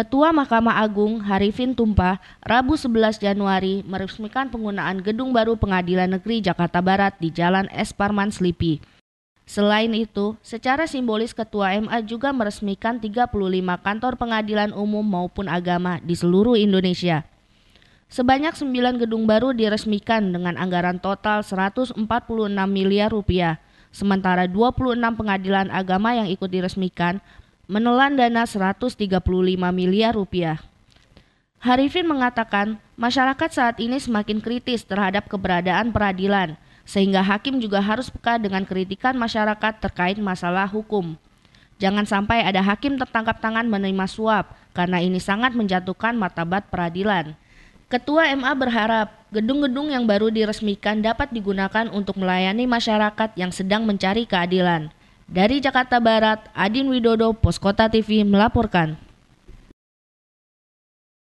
Ketua Mahkamah Agung Harifin Tumpah Rabu 11 Januari meresmikan penggunaan gedung baru Pengadilan Negeri Jakarta Barat di Jalan S. Parman Slipi. Selain itu, secara simbolis Ketua MA juga meresmikan 35 kantor pengadilan umum maupun agama di seluruh Indonesia. Sebanyak 9 gedung baru diresmikan dengan anggaran total 146 miliar rupiah. Sementara 26 pengadilan agama yang ikut diresmikan menelan dana 135 miliar rupiah. Harifin mengatakan, masyarakat saat ini semakin kritis terhadap keberadaan peradilan, sehingga hakim juga harus peka dengan kritikan masyarakat terkait masalah hukum. Jangan sampai ada hakim tertangkap tangan menerima suap, karena ini sangat menjatuhkan martabat peradilan. Ketua MA berharap gedung-gedung yang baru diresmikan dapat digunakan untuk melayani masyarakat yang sedang mencari keadilan. Dari Jakarta Barat, Adin Widodo, Poskota TV melaporkan.